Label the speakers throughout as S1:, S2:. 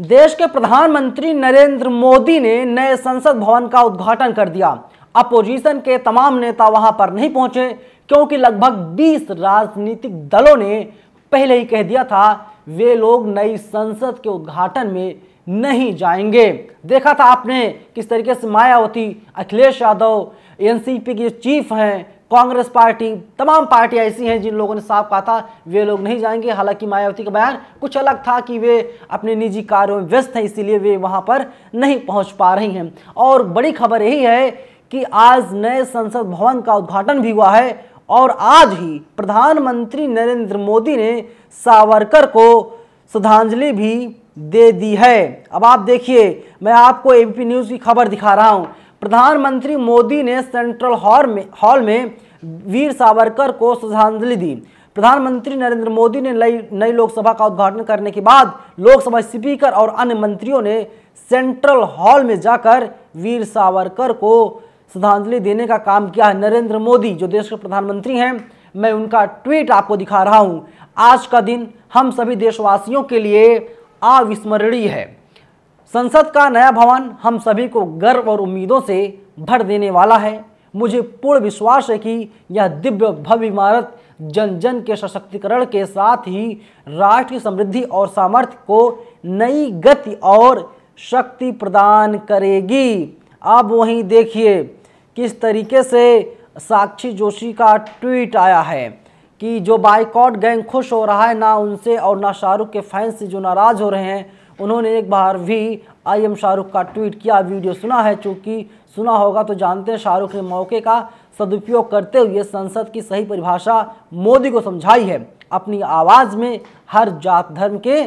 S1: देश के प्रधानमंत्री नरेंद्र मोदी ने नए संसद भवन का उद्घाटन कर दिया अपोजिशन के तमाम नेता वहां पर नहीं पहुंचे क्योंकि लगभग 20 राजनीतिक दलों ने पहले ही कह दिया था वे लोग नई संसद के उद्घाटन में नहीं जाएंगे देखा था आपने किस तरीके से मायावती अखिलेश यादव एनसीपी के चीफ हैं कांग्रेस पार्टी तमाम पार्टियां ऐसी हैं जिन लोगों ने साफ कहा था वे लोग नहीं जाएंगे हालांकि मायावती का बयान कुछ अलग था कि वे अपने निजी कार्यों में व्यस्त हैं इसीलिए वे वहां पर नहीं पहुंच पा रही हैं और बड़ी खबर यही है कि आज नए संसद भवन का उद्घाटन भी हुआ है और आज ही प्रधानमंत्री नरेंद्र मोदी ने सावरकर को श्रद्धांजलि भी दे दी है अब आप देखिए मैं आपको एबीपी न्यूज़ की खबर दिखा रहा हूँ प्रधानमंत्री मोदी ने सेंट्रल हॉल में हॉल में वीर सावरकर को श्रद्धांजलि दी प्रधानमंत्री नरेंद्र मोदी ने नई नई लोकसभा का उद्घाटन करने के बाद लोकसभा स्पीकर और अन्य मंत्रियों ने सेंट्रल हॉल में जाकर वीर सावरकर को श्रद्धांजलि देने का काम किया है नरेंद्र मोदी जो देश के प्रधानमंत्री हैं मैं उनका ट्वीट आपको दिखा रहा हूं आज का दिन हम सभी देशवासियों के लिए अविस्मरणीय है संसद का नया भवन हम सभी को गर्व और उम्मीदों से भर देने वाला है मुझे पूर्ण विश्वास है कि यह दिव्य भव्य इमारत जन जन के सशक्तिकरण के साथ ही राष्ट्र की समृद्धि और सामर्थ्य को नई गति और शक्ति प्रदान करेगी आप वहीं देखिए किस तरीके से साक्षी जोशी का ट्वीट आया है कि जो बाइकॉट गैंग खुश हो रहा है ना उनसे और ना शाहरुख के फैंस से जो नाराज़ हो रहे हैं उन्होंने एक बार भी आई एम शाहरुख का ट्वीट किया वीडियो सुना है चूँकि सुना होगा तो जानते हैं शाहरुख ने मौके का सदुपयोग करते हुए संसद की सही परिभाषा मोदी को समझाई है अपनी आवाज़ में हर जात धर्म के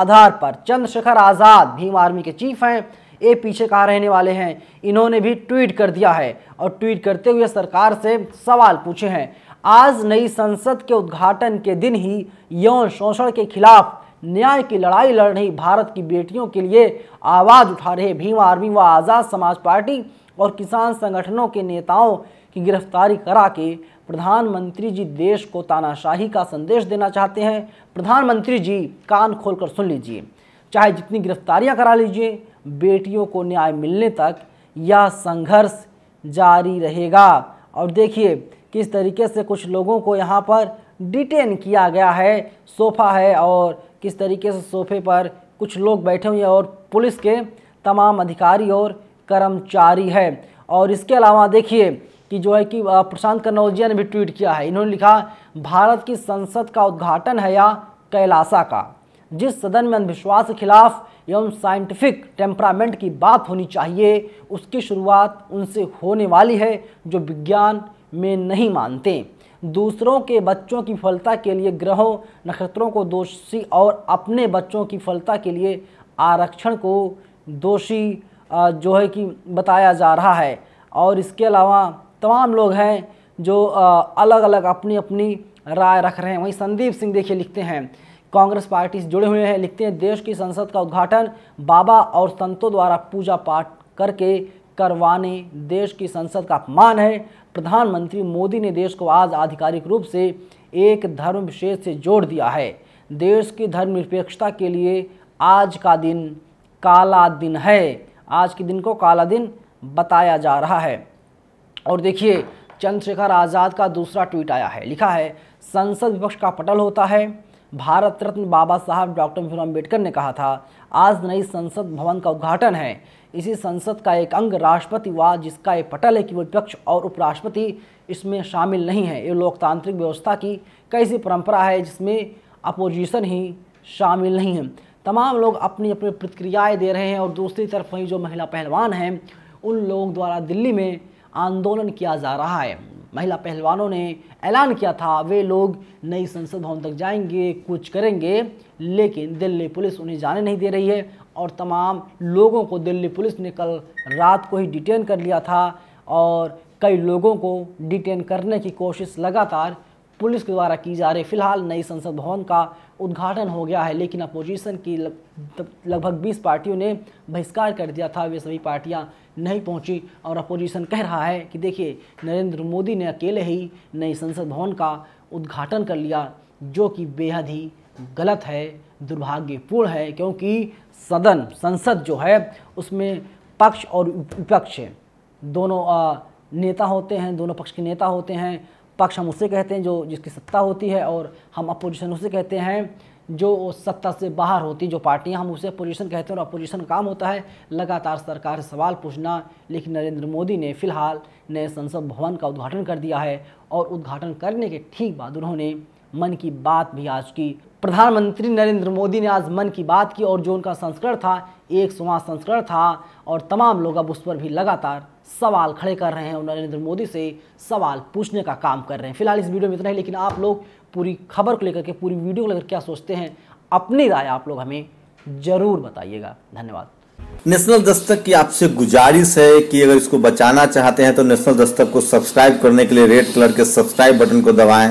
S1: आधार पर चंद्रशेखर आज़ाद भीम आर्मी के चीफ हैं ये पीछे कहाँ रहने वाले हैं इन्होंने भी ट्वीट कर दिया है और ट्वीट करते हुए सरकार से सवाल पूछे हैं आज नई संसद के उद्घाटन के दिन ही यौन शोषण के खिलाफ न्याय की लड़ाई लड़ रही भारत की बेटियों के लिए आवाज़ उठा रहे भीम आर्मी व आज़ाद समाज पार्टी और किसान संगठनों के नेताओं की गिरफ्तारी करा के प्रधानमंत्री जी देश को तानाशाही का संदेश देना चाहते हैं प्रधानमंत्री जी कान खोलकर सुन लीजिए चाहे जितनी गिरफ्तारियां करा लीजिए बेटियों को न्याय मिलने तक यह संघर्ष जारी रहेगा और देखिए किस तरीके से कुछ लोगों को यहाँ पर डिटेन किया गया है सोफा है और किस तरीके से सोफे पर कुछ लोग बैठे हुए हैं और पुलिस के तमाम अधिकारी और कर्मचारी है और इसके अलावा देखिए कि जो है कि प्रशांत कन्नौजिया ने भी ट्वीट किया है इन्होंने लिखा भारत की संसद का उद्घाटन है या कैलाशा का जिस सदन में अंधविश्वास के खिलाफ एवं साइंटिफिक टेम्परामेंट की बात होनी चाहिए उसकी शुरुआत उनसे होने वाली है जो विज्ञान में नहीं मानते दूसरों के बच्चों की फलता के लिए ग्रहों नक्षत्रों को दोषी और अपने बच्चों की फलता के लिए आरक्षण को दोषी जो है कि बताया जा रहा है और इसके अलावा तमाम लोग हैं जो अलग अलग अपनी अपनी राय रख रहे हैं वहीं संदीप सिंह देखिए लिखते हैं कांग्रेस पार्टी से जुड़े हुए हैं लिखते हैं देश की संसद का उद्घाटन बाबा और संतों द्वारा पूजा पाठ करके करवाने देश की संसद का अपमान है प्रधानमंत्री मोदी ने देश को आज आधिकारिक रूप से एक धर्म विशेष से जोड़ दिया है देश की धर्मनिरपेक्षता के लिए आज का दिन काला दिन है आज के दिन को काला दिन बताया जा रहा है और देखिए चंद्रशेखर आज़ाद का दूसरा ट्वीट आया है लिखा है संसद विपक्ष का पटल होता है भारत रत्न बाबा साहब डॉक्टर भीम अम्बेडकर ने कहा था आज नई संसद भवन का उद्घाटन है इसी संसद का एक अंग राष्ट्रपति व जिसका एक पटल है कि विपक्ष और उपराष्ट्रपति इसमें शामिल नहीं है ये लोकतांत्रिक व्यवस्था की कैसी परंपरा है जिसमें अपोजिशन ही शामिल नहीं है तमाम लोग अपनी अपनी प्रतिक्रियाएँ दे रहे हैं और दूसरी तरफ वहीं जो महिला पहलवान हैं उन लोगों द्वारा दिल्ली में आंदोलन किया जा रहा है महिला पहलवानों ने ऐलान किया था वे लोग नई संसद भवन तक जाएंगे कुछ करेंगे लेकिन दिल्ली पुलिस उन्हें जाने नहीं दे रही है और तमाम लोगों को दिल्ली पुलिस ने कल रात को ही डिटेन कर लिया था और कई लोगों को डिटेन करने की कोशिश लगातार पुलिस के द्वारा की जा रही फिलहाल नई संसद भवन का उद्घाटन हो गया है लेकिन अपोजिशन की लगभग 20 पार्टियों ने बहिष्कार कर दिया था वे सभी पार्टियां नहीं पहुंची और अपोजिशन कह रहा है कि देखिए नरेंद्र मोदी ने अकेले ही नई संसद भवन का उद्घाटन कर लिया जो कि बेहद ही गलत है दुर्भाग्यपूर्ण है क्योंकि सदन संसद जो है उसमें पक्ष और विपक्ष दोनों नेता होते हैं दोनों पक्ष के नेता होते हैं पक्ष हम उसे कहते हैं जो जिसकी सत्ता होती है और हम अपोजिशन उसे कहते हैं जो सत्ता से बाहर होती जो पार्टियां हम उसे अपोजिशन कहते हैं और अपोजिशन काम होता है लगातार सरकार से सवाल पूछना लेकिन नरेंद्र मोदी ने फिलहाल नए संसद भवन का उद्घाटन कर दिया है और उद्घाटन करने के ठीक बाद उन्होंने मन की बात भी आज की प्रधानमंत्री नरेंद्र मोदी ने आज मन की बात की और जो उनका संस्करण था एक सुमा संस्करण था और तमाम लोग अब उस पर भी लगातार सवाल खड़े कर रहे हैं और नरेंद्र मोदी से सवाल पूछने का काम कर रहे हैं फिलहाल इस वीडियो में इतना ही लेकिन आप लोग पूरी खबर को लेकर के पूरी वीडियो को लेकर क्या सोचते हैं अपनी राय आप लोग हमें ज़रूर बताइएगा धन्यवाद नेशनल दस्तक की आपसे गुजारिश है कि अगर इसको बचाना चाहते हैं तो नेशनल दस्तक को सब्सक्राइब करने के लिए रेड कलर के सब्सक्राइब बटन को दबाएं